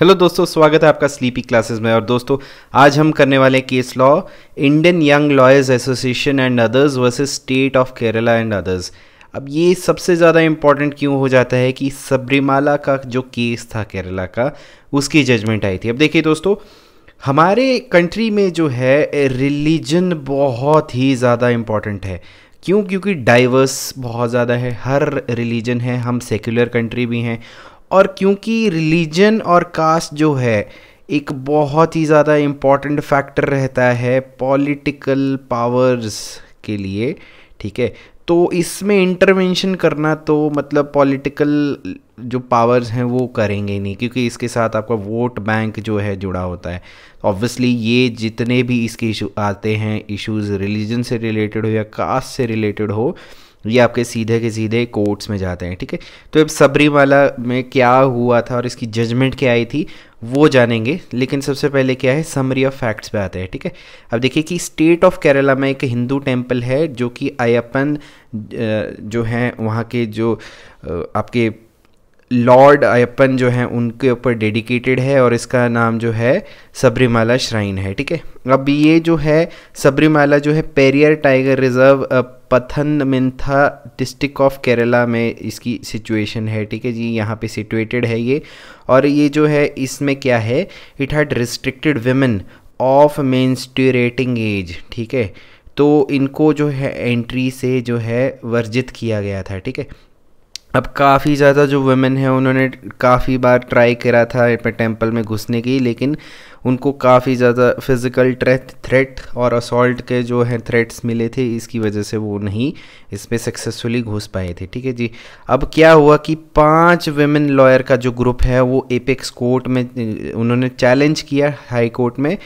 hello दोस्तों स्वागत है आपका स्लीपी क्लासेस में और दोस्तों आज हम करने वाले case law Indian young lawyers association and others versus state of Kerala and others अब ये सबसे ज़्यादा इम्पॉर्टेंट क्यों हो जाता है कि सबरीमाला का जो केस था केरला का उसकी जजमेंट आई थी अब देखिए दोस्तों हमारे कंट्री में जो है रिलीजन बहुत ही ज़्यादा इम्पॉर्टेंट है क्यों क्योंकि डाइवर्स बहुत ज़्यादा है हर रिलीजन है हम सेक्युलर कंट्री भी हैं और क्योंकि रिलीजन और कास्ट जो है एक बहुत ही ज़्यादा इम्पॉर्टेंट फैक्टर रहता है पॉलिटिकल पावर्स के लिए ठीक है तो इसमें इंटरवेंशन करना तो मतलब पॉलिटिकल जो पावर्स हैं वो करेंगे नहीं क्योंकि इसके साथ आपका वोट बैंक जो है जुड़ा होता है ऑब्वियसली ये जितने भी इसके इशू आते हैं इश्यूज रिलीजन से रिलेटेड हो या कास्ट से रिलेटेड हो ये आपके सीधे के सीधे कोर्ट्स में जाते हैं ठीक है तो अब सबरीमाला में क्या हुआ था और इसकी जजमेंट क्या आई थी वो जानेंगे लेकिन सबसे पहले क्या है समरी ऑफ फैक्ट्स पे आते हैं ठीक है अब देखिए कि स्टेट ऑफ केरला में एक हिंदू टेम्पल है जो कि अयपन जो हैं वहाँ के जो आपके लॉर्ड अयपन जो है उनके ऊपर डेडिकेटेड है और इसका नाम जो है सबरीमाला श्राइन है ठीक है अब ये जो है सबरीमाला जो है Periyar tiger reserve Pathanamthitta district of Kerala में इसकी सिचुएशन है ठीक है जी यहाँ पे सिचुएटेड है ये और ये जो है इसमें क्या है it had restricted women of menstruating age ठीक है तो इनको जो है एंट्री से जो है वर्जित किया गया था ठीक है अब काफ़ी ज़्यादा जो वुमेन है उन्होंने काफ़ी बार ट्राई करा था टेम्पल में घुसने की लेकिन उनको काफ़ी ज़्यादा फिज़िकल थ्रेट और असॉल्ट के जो हैं थ्रेट्स मिले थे इसकी वजह से वो नहीं इसमें सक्सेसफुली घुस पाए थे ठीक है जी अब क्या हुआ कि पांच वेमेन लॉयर का जो ग्रुप है वो एपेक्स कोर्ट में उन्होंने चैलेंज किया हाई कोर्ट में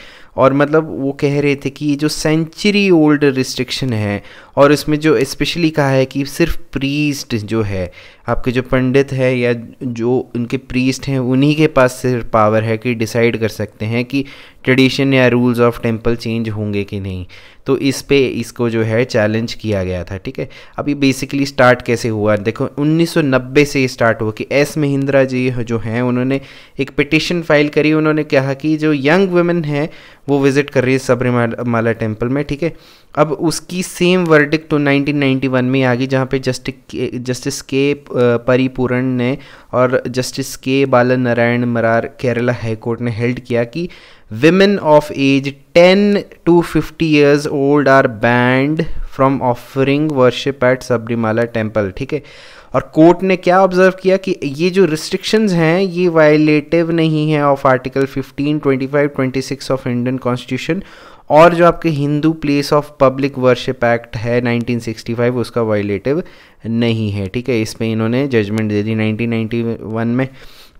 और मतलब वो कह रहे थे कि ये जो सेंचुरी ओल्ड रिस्ट्रिक्शन है और इसमें जो स्पेशली कहा है कि सिर्फ प्रीस्ट जो है आपके जो पंडित है या जो उनके प्रीस्ट हैं उन्हीं के पास सिर्फ पावर है कि डिसाइड कर सकते हैं कि ट्रेडिशन या रूल्स ऑफ टेम्पल चेंज होंगे कि नहीं तो इस पे इसको जो है चैलेंज किया गया था ठीक है अभी बेसिकली स्टार्ट कैसे हुआ देखो 1990 से स्टार्ट हुआ कि एस महिंद्रा जी जो हैं उन्होंने एक पिटिशन फाइल करी उन्होंने कहा कि जो यंग वुमेन हैं वो विज़िट कर रही है सबरीमाला टेम्पल में ठीक है अब उसकी सेम वर्डिक तो 1991 में आ गई जहाँ पे जस्टिस जस्टिस के परिपूरण ने और justice K Balanarayana Marar Kerala high court ने हेल्ड किया कि women of age 10 to 50 years old are banned from offering worship at Sabarimala temple ठीक है और कोर्ट ने क्या ऑब्जर्व किया कि ये जो रिस्ट्रिक्शंस हैं ये वायलेटिव नहीं है of article 15, 25, 26 of Indian constitution और जो आपके Hindu place of public worship act है 1965 उसका वायलेटिव नहीं है ठीक है इस पर इन्होंने जजमेंट दे दी 1991 में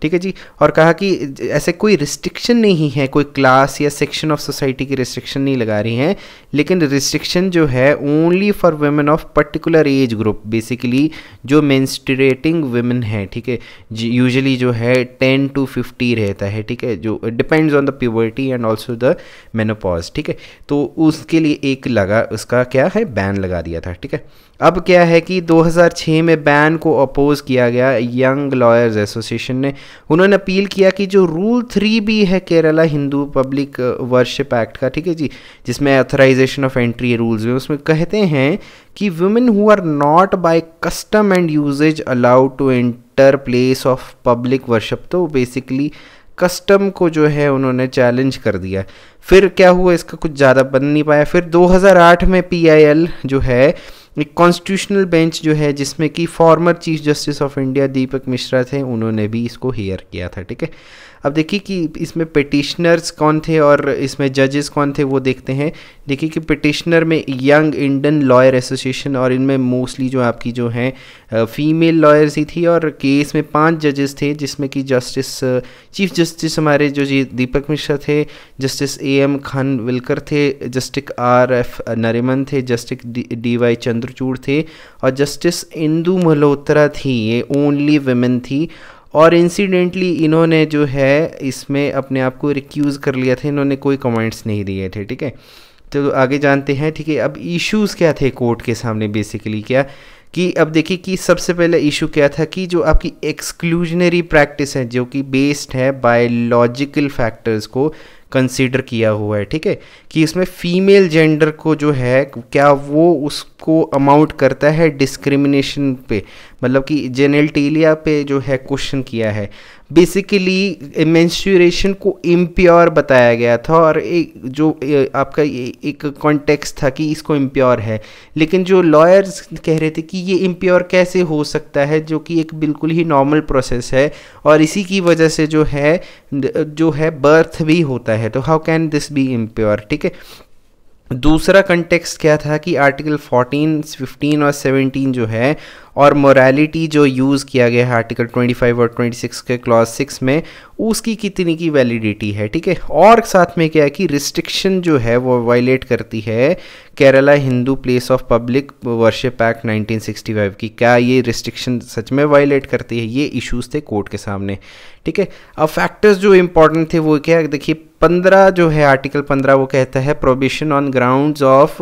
ठीक है जी और कहा कि ऐसे कोई रिस्ट्रिक्शन नहीं है कोई क्लास या सेक्शन ऑफ सोसाइटी की रिस्ट्रिक्शन नहीं लगा रही हैं लेकिन रिस्ट्रिक्शन जो है only for women of particular age group basically जो मेन्स्टरेटिंग वेमेन है ठीक है यूजली जो है टेन टू फिफ्टी रहता है ठीक है जो depends on the purity and also the menopause ठीक है तो उसके लिए एक लगा उसका क्या है बैन लगा दिया था ठीक है अब क्या है कि 2006 में बैन को अपोज़ किया गया यंग लॉयर्स एसोसिएशन ने उन्होंने अपील किया कि जो रूल थ्री भी है Kerala Hindu public worship act का ठीक है जी जिसमें अथराइजेशन ऑफ एंट्री रूल्स में उसमें कहते हैं कि women who are not by custom and usages allowed to enter place of public worship तो बेसिकली कस्टम को जो है उन्होंने चैलेंज कर दिया फिर क्या हुआ इसका कुछ ज़्यादा बन नहीं पाया फिर 2008 में पीआईएल जो है एक कॉन्स्टिट्यूशनल बेंच जो है जिसमें कि former chief justice of India Deepak Mishra थे उन्होंने भी इसको हेयर किया था ठीक है अब देखिए कि इसमें पिटिशनर्स कौन थे और इसमें जजेस कौन थे वो देखते हैं देखिए कि पिटिशनर में यंग इंडियन लॉयर एसोसिएशन और इनमें मोस्टली जो आपकी जो हैं फीमेल लॉयर्स ही थी और केस में पांच जजेस थे जिसमें कि जस्टिस चीफ जस्टिस हमारे जो जी दीपक मिश्रा थे justice A M Khanwilkar थे जस्टिस आर एफ नरिमन थे जस्टिस डी वाई चंद्रचूड़ थे और जस्टिस इंदू मल्होत्रा थी ये ओनली वेमेन थी और इंसिडेंटली इन्होंने जो है इसमें अपने आप को रिक्यूज़ कर लिया था इन्होंने कोई कमेंट्स नहीं दिए थे ठीक है तो आगे जानते हैं ठीक है अब इश्यूज क्या थे कोर्ट के सामने बेसिकली क्या कि अब देखिए कि सबसे पहले इशू क्या था कि जो आपकी एक्सक्लूजनरी प्रैक्टिस है जो कि बेस्ड है बायोलॉजिकल फैक्टर्स को कंसीडर किया हुआ है ठीक है कि इसमें फीमेल जेंडर को जो है क्या वो उसको अमाउंट करता है डिस्क्रिमिनेशन पे मतलब कि जेनेलटेलिया पे जो है क्वेश्चन किया है बेसिकली मेंस्ट्रुएशन को इम्प्योर बताया गया था और एक जो आपका एक कॉन्टेक्स था कि इसको इम्प्योर है लेकिन जो लॉयर्स कह रहे थे कि ये इम्प्योर कैसे हो सकता है जो कि एक बिल्कुल ही नॉर्मल प्रोसेस है और इसी की वजह से जो है जो है बर्थ भी होता है तो how can this be impure ठीक है दूसरा कंटेक्स्ट क्या था कि आर्टिकल 14, 15 और 17 जो है और मोरालिटी जो यूज़ किया गया है आर्टिकल 25 और 26 के क्लॉज 6 में उसकी कितनी की वैलिडिटी है ठीक है और साथ में क्या है कि रिस्ट्रिक्शन जो है वो वायलेट करती है Kerala Hindu place of public worship act 1965 की क्या ये रिस्ट्रिक्शन सच में वायलेट करती है ये इश्यूज थे कोर्ट के सामने ठीक है अब फैक्टर्स जो इम्पोर्टेंट थे वो क्या देखिए पंद्रह जो है आर्टिकल पंद्रह वो कहता है prohibition on ground of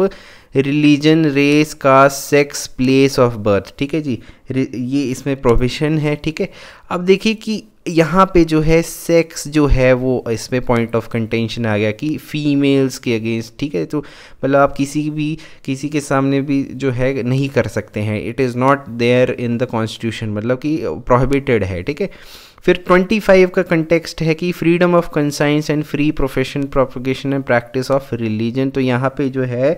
religion race caste sex place of birth ठीक है जी ये इसमें प्रोविशन है ठीक है अब देखिए कि यहाँ पे जो है सेक्स जो है वो इसमें पॉइंट ऑफ कंटेंशन आ गया कि फीमेल्स के अगेंस्ट ठीक है तो मतलब आप किसी भी किसी के सामने भी जो है नहीं कर सकते हैं it is not there in the constitution मतलब कि प्रोहिबिटेड है ठीक है फिर 25 का कंटेक्स्ट है कि freedom of conscience and free profession propagation and practice of religion तो यहाँ पे जो है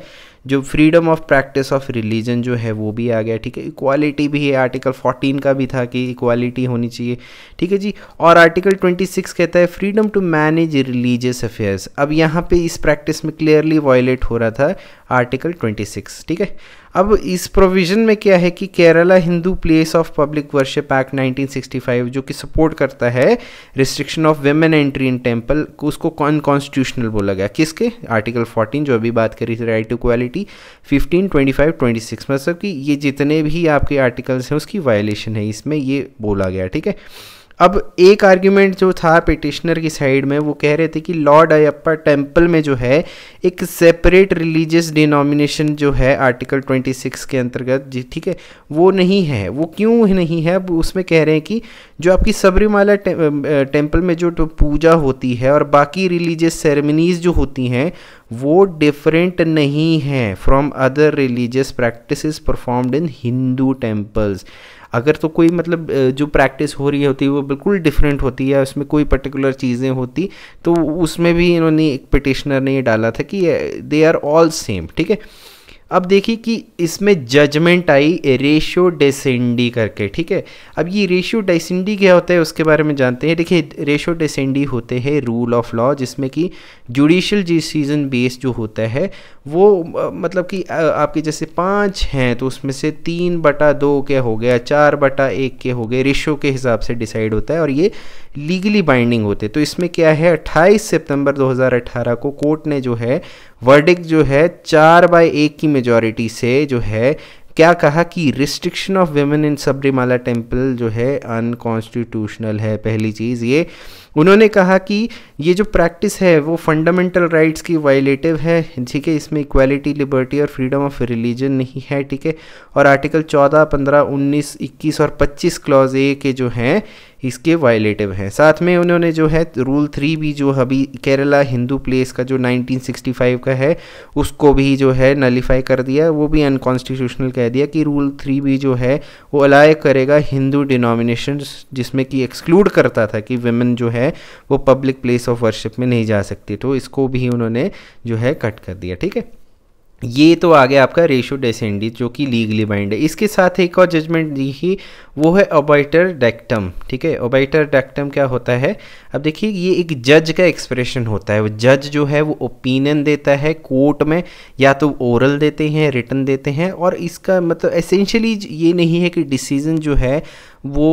जो freedom of practice of religion जो है वो भी आ गया ठीक है इक्वालिटी भी है आर्टिकल 14 का भी था कि इक्वालिटी होनी चाहिए ठीक है जी और आर्टिकल 26 कहता है freedom to manage religious affairs अब यहाँ पे इस प्रैक्टिस में क्लियरली वॉयलेट हो रहा था आर्टिकल 26 ठीक है अब इस प्रोविज़न में क्या है कि Kerala Hindu place of public worship act 1965 जो कि सपोर्ट करता है restriction of women entry in temple उसको अनकॉन्स्टिट्यूशनल बोला गया किसके आर्टिकल 14 जो अभी बात करी थी राइट टू क्वालिटी 15, 25, 26 मतलब कि ये जितने भी आपके आर्टिकल्स हैं उसकी वायलेशन है इसमें ये बोला गया ठीक है अब एक आर्ग्यूमेंट जो था पिटिशनर की साइड में वो कह रहे थे कि लॉर्ड अयप्पा टेम्पल में जो है एक सेपरेट रिलीजियस डिनोमिनेशन जो है आर्टिकल 26 के अंतर्गत जी ठीक है वो नहीं है वो क्यों नहीं है अब उसमें कह रहे हैं कि जो आपकी सबरीमाला टेम्पल में जो तो पूजा होती है और बाकी रिलीजियस सेरेमनीज़ जो होती हैं वो डिफरेंट नहीं है from other religious practice performed in Hindu temples अगर तो कोई मतलब जो प्रैक्टिस हो रही होती है वो बिल्कुल डिफरेंट होती है उसमें कोई पर्टिकुलर चीज़ें होती तो उसमें भी इन्होंने एक पिटिशनर ने ये डाला था कि दे आर ऑल सेम ठीक है अब देखिए कि इसमें जजमेंट आई रेशियो डेसेंडी करके ठीक है अब ये रेशियो डेसेंडी क्या होता है उसके बारे में जानते हैं देखिए रेशियो डेसेंडी होते हैं रूल ऑफ लॉ जिसमें कि जुडिशल डिसीजन बेस जो होता है वो मतलब कि आपके जैसे पाँच हैं तो उसमें से तीन बटा दो के हो गया चार बटा एक के हो गए रेशियो के हिसाब से डिसाइड होता है और ये लीगली बाइंडिंग होते तो इसमें क्या है अट्ठाईस सितंबर दो को कोर्ट ने जो है वर्डिक जो है चार बाय एक की मेजोरिटी से जो है क्या कहा कि restriction of women in Sabarimala temple जो है अनकॉन्स्टिट्यूशनल है पहली चीज़ ये उन्होंने कहा कि ये जो प्रैक्टिस है वो फंडामेंटल राइट्स की वायलेटिव है ठीक है इसमें इक्वालिटी लिबर्टी और फ्रीडम ऑफ रिलीजन नहीं है ठीक है और आर्टिकल 14, 15, 19, 21 और 25 क्लॉज ए के जो हैं इसके वायलेटिव हैं साथ में उन्होंने जो है रूल थ्री भी जो अभी केरला हिंदू प्लेस का जो 1965 का है उसको भी जो है नलीफाई कर दिया वो भी अनकॉन्स्टिट्यूशनल कह दिया कि रूल थ्री भी जो है वो अलाय करेगा हिंदू डिनोमिनेशन जिसमें कि एक्सक्लूड करता था कि वेमेन जो है है वो पब्लिक प्लेस ऑफ वर्शिप में नहीं जा सकती तो इसको भी उन्होंने जो है कट कर दिया ठीक है ये तो आ गया आपका रेशो डेसेंडी जो कि लीगली बाइंड है इसके साथ एक और जजमेंट दी ही वो है ओबाइटर डैक्टम ठीक है ओबाइटर डैक्टम क्या होता है अब देखिए ये एक जज का एक्सप्रेशन होता है वो जज जो है वो ओपिनियन देता है कोर्ट में या तो ओरल देते हैं रिटर्न देते हैं और इसका मतलब एसेंशली ये नहीं है कि डिसीज़न जो है वो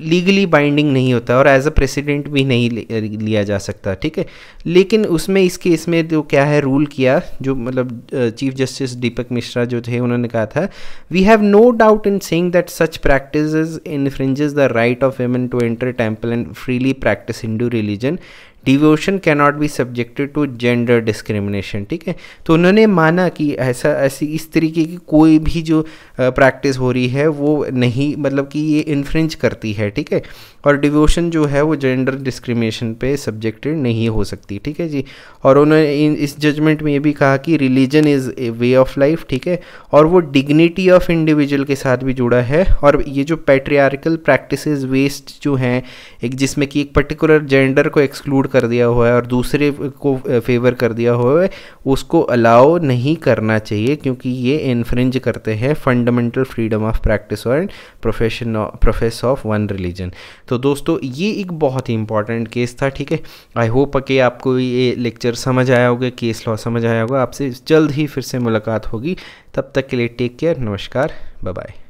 लीगली बाइंडिंग नहीं होता और एज अ प्रेसिडेंट भी नहीं लिया जा सकता ठीक है लेकिन उसमें इस केस में जो क्या है रूल किया जो मतलब chief chief justice Deepak Mishra जो थे उन्होंने कहा था we have no doubt in saying that such practice infringes the right of women to enter temple and freely practice Hindu religion devotion cannot be subjected to gender discrimination ठीक है तो उन्होंने माना कि ऐसा ऐसी इस तरीके की कोई भी जो प्रैक्टिस हो रही है वो नहीं मतलब कि ये इन्फ्रिंज करती है ठीक है और डिवोशन जो है वो जेंडर डिस्क्रिमिनेशन पे सब्जेक्टेड नहीं हो सकती ठीक है जी और उन्होंने इस जजमेंट में ये भी कहा कि religion is a way of life ठीक है और वो डिग्निटी ऑफ इंडिविजुअल के साथ भी जुड़ा है और ये जो पैट्रियारिकल प्रैक्टिस वेस्ट जो हैं एक जिसमें कि एक पर्टिकुलर जेंडर को एक्सक्लूड कर दिया हुआ है और दूसरे को फेवर कर दिया हुआ है उसको अलाउ नहीं करना चाहिए क्योंकि ये इन्फ्रिंज करते हैं fundamental freedom of practice and profession profess of one religion तो दोस्तों ये एक बहुत ही इंपॉर्टेंट केस था ठीक है आई होप कि आपको ये लेक्चर समझ आया होगा केस लॉ समझ आया होगा आपसे जल्द ही फिर से मुलाकात होगी तब तक के लिए टेक केयर नमस्कार बाय